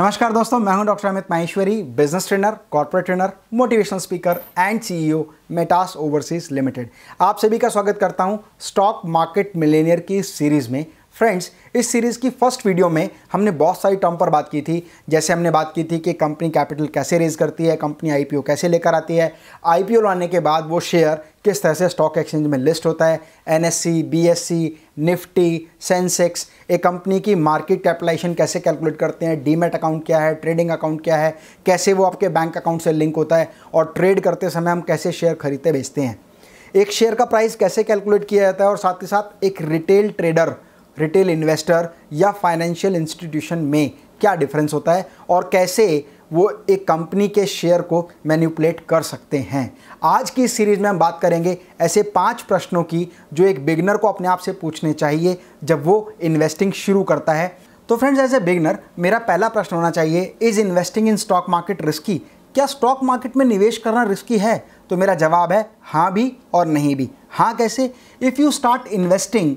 नमस्कार दोस्तों मैं हूं doctor Amit Maheshwari business trainer corporate trainer motivational speaker and CEO Metas overseas limited आप सभी का स्वागत करता हूं स्टॉक मार्केट मिलेनियर की सीरीज़ में फ्रेंड्स इस सीरीज़ की फर्स्ट वीडियो में हमने बहुत सारी टर्म पर बात की थी जैसे हमने बात की थी कि कंपनी कैपिटल कैसे रेज करती है कंपनी आईपीओ कैसे लेकर आती है आईपीओ लाने के बाद वो शेयर किस तरह से स्टॉक एक्सचेंज में लिस्ट होता है N S C B S C Nifty Sensex एक कंपनी की मार्केट कैपिटलाइजेशन कैसे कैलकुलेट करते हैं डीमेट अकाउंट क्या है ट्रेडिंग अकाउंट क्या है कैसे वो आपके बैंक अकाउंट से लिंक होता है और ट्रेड करते समय हम कैसे शेयर खरीदते बेचते हैं एक शेयर का प्राइस कैसे कैलकुलेट किया जाता है और साथ ही साथ एक रिटेल ट्रेडर रिटेल इन्वेस्टर या फाइनेंशियल इंस्टीट्यूशन में क्या डिफरेंस होता है और कैसे वो एक कंपनी के शेयर को मैन्यूपुलेट कर सकते हैं आज की इस सीरीज़ में हम बात करेंगे ऐसे पांच प्रश्नों की जो एक बिगनर को अपने आप से पूछने चाहिए जब वो इन्वेस्टिंग शुरू करता है तो फ्रेंड्स एज ए बिगनर मेरा पहला प्रश्न होना चाहिए is investing in stock market risky क्या स्टॉक मार्केट में निवेश करना रिस्की है तो मेरा जवाब है हाँ भी और नहीं भी हाँ कैसे if you start investing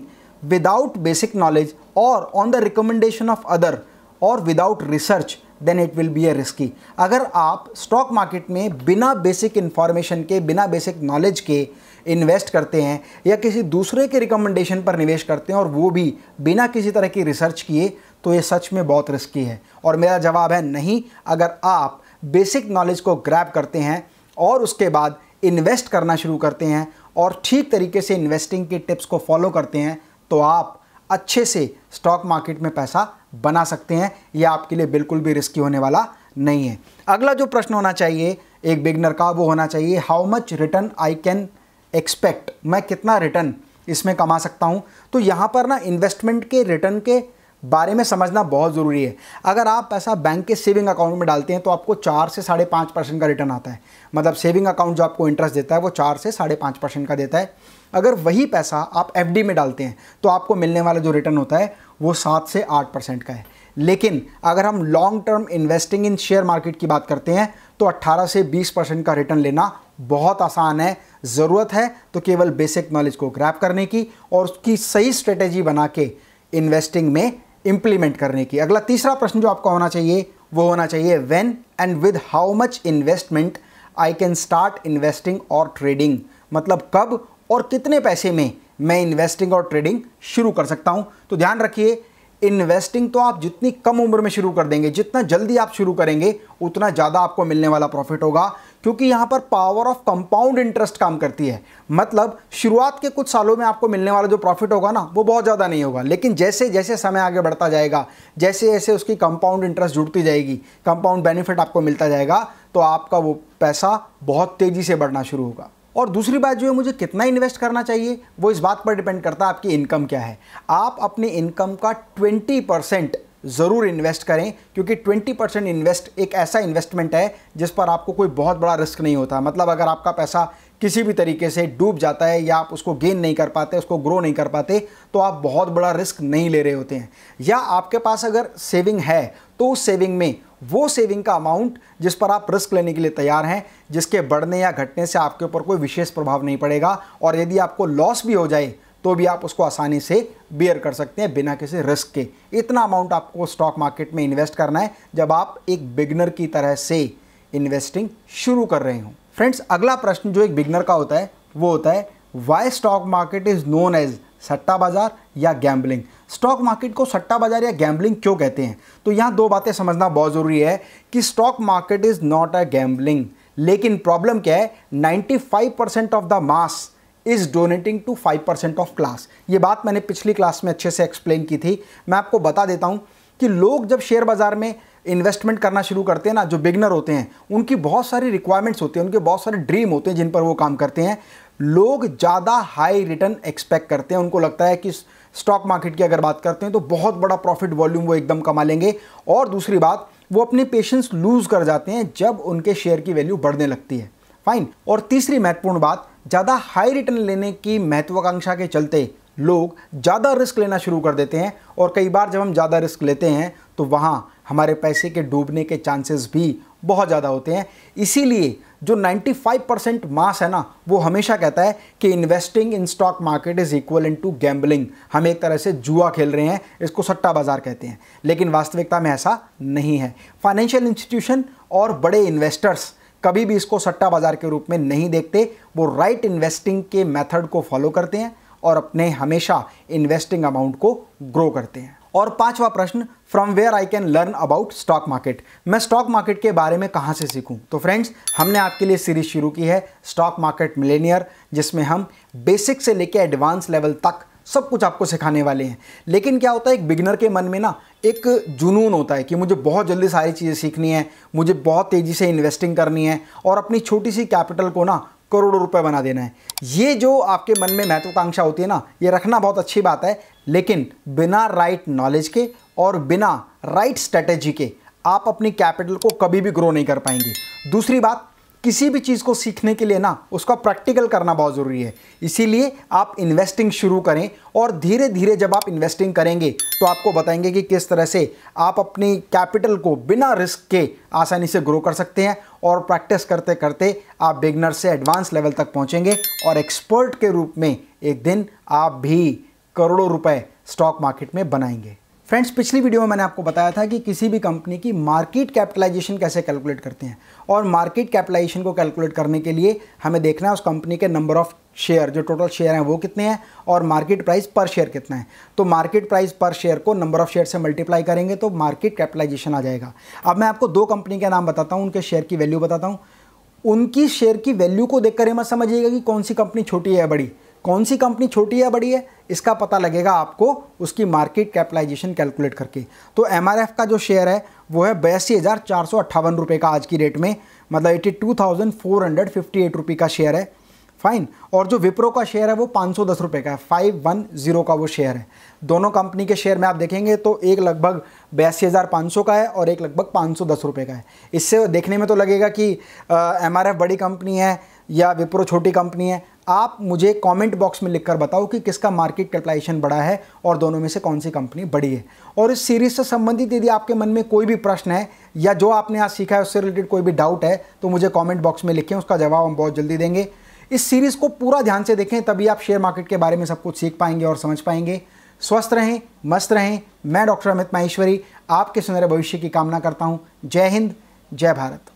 without basic knowledge और on the recommendation of other और without research then it will be a risky अगर आप स्टॉक मार्केट में बिना बेसिक इन्फॉर्मेशन के बिना बेसिक नॉलेज के इन्वेस्ट करते हैं या किसी दूसरे के रिकमेंडेशन पर निवेश करते हैं और वो भी बिना किसी तरह की रिसर्च किए तो ये सच में बहुत रिस्की है और मेरा जवाब है नहीं अगर आप बेसिक नॉलेज को ग्रैप करते हैं और उसके बाद इन्वेस्ट करना शुरू करते हैं और ठीक तरीके से इन्वेस्टिंग के टिप्स को फॉलो करते हैं तो आप अच्छे से स्टॉक मार्केट में पैसा बना सकते हैं यह आपके लिए बिल्कुल भी रिस्की होने वाला नहीं है अगला जो प्रश्न होना चाहिए एक बिगनर का वो होना चाहिए how much return I can expect मैं कितना रिटर्न इसमें कमा सकता हूँ तो यहाँ पर ना इन्वेस्टमेंट के रिटर्न के बारे में समझना बहुत ज़रूरी है अगर आप पैसा बैंक के सेविंग अकाउंट में डालते हैं तो आपको चार से साढ़े पाँच परसेंट का रिटर्न आता है मतलब सेविंग अकाउंट जो आपको इंटरेस्ट देता है वो चार से साढ़े पाँच परसेंट का देता है अगर वही पैसा आप एफ में डालते हैं तो आपको मिलने वाला जो रिटर्न होता है वो सात से आठ परसेंट का है लेकिन अगर हम long term investing in share market की बात करते हैं तो 18 से 20 परसेंट का रिटर्न लेना बहुत आसान है ज़रूरत है तो केवल बेसिक नॉलेज को ग्रैप करने की और उसकी सही स्ट्रेटेजी बना के इन्वेस्टिंग में इंप्लीमेंट करने की अगला तीसरा प्रश्न जो आपका होना चाहिए वो होना चाहिए when and with how much investment I can start investing और ट्रेडिंग मतलब कब और कितने पैसे में मैं इन्वेस्टिंग और ट्रेडिंग शुरू कर सकता हूँ तो ध्यान रखिए इन्वेस्टिंग तो आप जितनी कम उम्र में शुरू कर देंगे जितना जल्दी आप शुरू करेंगे उतना ज़्यादा आपको मिलने वाला प्रॉफिट होगा क्योंकि यहाँ पर पावर ऑफ कंपाउंड इंटरेस्ट काम करती है मतलब शुरुआत के कुछ सालों में आपको मिलने वाला जो प्रॉफिट होगा ना वो बहुत ज़्यादा नहीं होगा लेकिन जैसे जैसे समय आगे बढ़ता जाएगा जैसे जैसे उसकी कंपाउंड इंटरेस्ट जुड़ती जाएगी कंपाउंड बेनिफिट आपको मिलता जाएगा तो आपका वो पैसा बहुत तेज़ी से बढ़ना शुरू होगा और दूसरी बात जो है मुझे कितना इन्वेस्ट करना चाहिए वो इस बात पर डिपेंड करता है आपकी इनकम क्या है आप अपनी इनकम का ट्वेंटी परसेंट ज़रूर इन्वेस्ट करें क्योंकि 20 परसेंट इन्वेस्ट एक ऐसा इन्वेस्टमेंट है जिस पर आपको कोई बहुत बड़ा रिस्क नहीं होता मतलब अगर आपका पैसा किसी भी तरीके से डूब जाता है या आप उसको गेन नहीं कर पाते उसको ग्रो नहीं कर पाते तो आप बहुत बड़ा रिस्क नहीं ले रहे होते हैं या आपके पास अगर सेविंग है तो उस सेविंग में वो सेविंग का अमाउंट जिस पर आप रिस्क लेने के लिए तैयार हैं जिसके बढ़ने या घटने से आपके ऊपर कोई विशेष प्रभाव नहीं पड़ेगा और यदि आपको लॉस भी हो जाए तो भी आप उसको आसानी से बेयर कर सकते हैं बिना किसी रिस्क के इतना अमाउंट आपको स्टॉक मार्केट में इन्वेस्ट करना है जब आप एक बिगनर की तरह से इन्वेस्टिंग शुरू कर रहे हो फ्रेंड्स अगला प्रश्न जो एक बिगनर का होता है वो होता है why stock market is known as सट्टा बाजार या गैम्बलिंग स्टॉक मार्केट को सट्टा बाजार या गैम्बलिंग क्यों कहते हैं तो यहाँ दो बातें समझना बहुत ज़रूरी है कि stock market is not a gambling लेकिन प्रॉब्लम क्या है 95% of the mass is donating to five percent of class ये बात मैंने पिछली क्लास में अच्छे से एक्सप्लेन की थी मैं आपको बता देता हूँ कि लोग जब शेयर बाज़ार में इन्वेस्टमेंट करना शुरू करते हैं ना जो बिगनर होते हैं उनकी बहुत सारी रिक्वायरमेंट्स होती हैं उनके बहुत सारे ड्रीम होते हैं जिन पर वो काम करते हैं लोग ज़्यादा हाई रिटर्न एक्सपेक्ट करते हैं उनको लगता है कि स्टॉक मार्केट की अगर बात करते हैं तो बहुत बड़ा प्रॉफिट वॉल्यूम वो एकदम कमा लेंगे और दूसरी बात वो अपने पेशेंस लूज़ कर जाते हैं जब उनके शेयर की वैल्यू बढ़ने लगती है फाइन और तीसरी महत्वपूर्ण बात ज़्यादा हाई रिटर्न लेने की महत्वाकांक्षा के चलते लोग ज़्यादा रिस्क लेना शुरू कर देते हैं और कई बार जब हम ज़्यादा रिस्क लेते हैं तो वहाँ हमारे पैसे के डूबने के चांसेस भी बहुत ज़्यादा होते हैं इसीलिए जो 95 परसेंट मास है ना वो हमेशा कहता है कि investing in stock market is equal in to gambling हम एक तरह से जुआ खेल रहे हैं इसको सट्टा बाज़ार कहते हैं लेकिन वास्तविकता में ऐसा नहीं है फाइनेंशियल इंस्टीट्यूशन और बड़े इन्वेस्टर्स कभी भी इसको सट्टा बाजार के रूप में नहीं देखते वो राइट इन्वेस्टिंग के मेथड को फॉलो करते हैं और अपने हमेशा इन्वेस्टिंग अमाउंट को ग्रो करते हैं और पांचवा प्रश्न from where I can learn about stock market मैं स्टॉक मार्केट के बारे में कहाँ से सीखूं तो फ्रेंड्स हमने आपके लिए सीरीज शुरू की है स्टॉक मार्केट मिलेनियर जिसमें हम बेसिक से लेकर एडवांस लेवल तक सब कुछ आपको सिखाने वाले हैं लेकिन क्या होता है एक बिगनर के मन में ना एक जुनून होता है कि मुझे बहुत जल्दी सारी चीज़ें सीखनी है मुझे बहुत तेज़ी से इन्वेस्टिंग करनी है और अपनी छोटी सी कैपिटल को ना करोड़ों रुपए बना देना है ये जो आपके मन में महत्वाकांक्षा होती है ना ये रखना बहुत अच्छी बात है लेकिन बिना राइट नॉलेज के और बिना राइट स्ट्रेटेजी के आप अपनी कैपिटल को कभी भी ग्रो नहीं कर पाएंगे दूसरी बात किसी भी चीज़ को सीखने के लिए ना उसका प्रैक्टिकल करना बहुत ज़रूरी है इसीलिए आप इन्वेस्टिंग शुरू करें और धीरे धीरे जब आप इन्वेस्टिंग करेंगे तो आपको बताएंगे कि किस तरह से आप अपनी कैपिटल को बिना रिस्क के आसानी से ग्रो कर सकते हैं और प्रैक्टिस करते करते आप बिगनर से एडवांस लेवल तक पहुँचेंगे और एक्सपर्ट के रूप में एक दिन आप भी करोड़ों रुपये स्टॉक मार्केट में बनाएंगे फ्रेंड्स पिछली वीडियो में मैंने आपको बताया था कि किसी भी कंपनी की मार्केट कैपिटलाइजेशन कैसे कैलकुलेट करते हैं और मार्केट कैपिटलाइजेशन को कैलकुलेट करने के लिए हमें देखना है उस कंपनी के नंबर ऑफ़ शेयर जो टोटल शेयर हैं वो कितने हैं और मार्केट प्राइस पर शेयर कितना है तो मार्केट प्राइस पर शेयर को नंबर ऑफ़ शेयर से मल्टीप्लाई करेंगे तो मार्केट कैपिटलाइजेशन आ जाएगा अब मैं आपको दो कंपनी के नाम बताता हूँ उनके शेयर की वैल्यू बताता हूँ उनकी शेयर की वैल्यू को देखकर ये मत समझिएगा कि कौन सी कंपनी छोटी है या बड़ी कौन सी कंपनी छोटी है या बड़ी है इसका पता लगेगा आपको उसकी मार्केट कैपिटलाइजेशन कैलकुलेट करके तो एम का जो शेयर है वो है बयासी हज़ार चार सौ अट्ठावन रुपये का आज की रेट में मतलब eighty two thousand four hundred fifty eight रुपये का शेयर है फाइन और जो विप्रो का शेयर है वो पाँच सौ दस रुपये का है फाइव वन जीरो का वो शेयर है दोनों कंपनी के शेयर में आप देखेंगे तो एक लगभग बयासी हज़ार पाँच सौ का है और एक लगभग पाँच सौ दस रुपये का है इससे देखने में तो लगेगा कि एम बड़ी कंपनी है या विप्रो छोटी कंपनी है आप मुझे कमेंट बॉक्स में लिखकर बताओ कि किसका मार्केट कैपिटलाइजेशन बड़ा है और दोनों में से कौन सी कंपनी बड़ी है और इस सीरीज से संबंधित यदि आपके मन में कोई भी प्रश्न है या जो आपने आज सीखा है उससे रिलेटेड कोई भी डाउट है तो मुझे कॉमेंट बॉक्स में लिखें उसका जवाब हम बहुत जल्दी देंगे इस सीरीज़ को पूरा ध्यान से देखें तभी आप शेयर मार्केट के बारे में सब कुछ सीख पाएंगे और समझ पाएंगे स्वस्थ रहें मस्त रहें मैं डॉक्टर अमित माहेश्वरी आपके सुनहरे भविष्य की कामना करता हूँ जय हिंद जय भारत